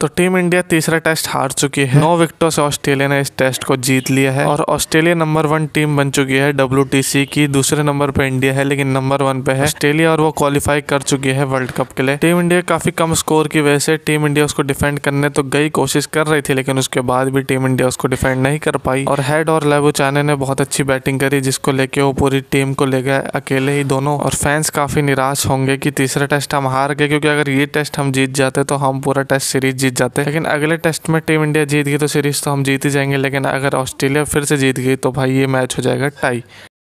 तो team India तीसरा test हार चुकी है नौ विकेटों से ऑस्ट्रेलिया ने इस टेस्ट को जीत लिया है और ऑस्ट्रेलिया नंबर वन टीम बन चुकी है डब्ल्यू की दूसरे नंबर पर इंडिया है लेकिन नंबर वन पे है ऑस्ट्रेलिया और वो क्वालिफाई कर चुकी है वर्ल्ड कप के लिए टीम इंडिया काफी कम स्कोर की वजह से टीम इंडिया उसको डिफेंड करने तो गई कोशिश कर रही थी लेकिन उसके बाद भी टीम इंडिया उसको डिफेंड नहीं कर पाई और हेड और लेबू चाने ने बहुत अच्छी बैटिंग करी जिसको लेके वो पूरी टीम को ले गए अकेले ही दोनों और फैंस काफी निराश होंगे की तीसरा टेस्ट हम हार गए क्योंकि अगर ये टेस्ट हम जीत जाते तो हम पूरा टेस्ट सीरीज जीत जाते लेकिन अगले टेस्ट में टीम इंडिया जीत गई तो सीरीज तो हम जीत ही जाएंगे लेकिन अगर ऑस्ट्रेलिया फिर से जीत गई तो भाई ये मैच हो जाएगा टाई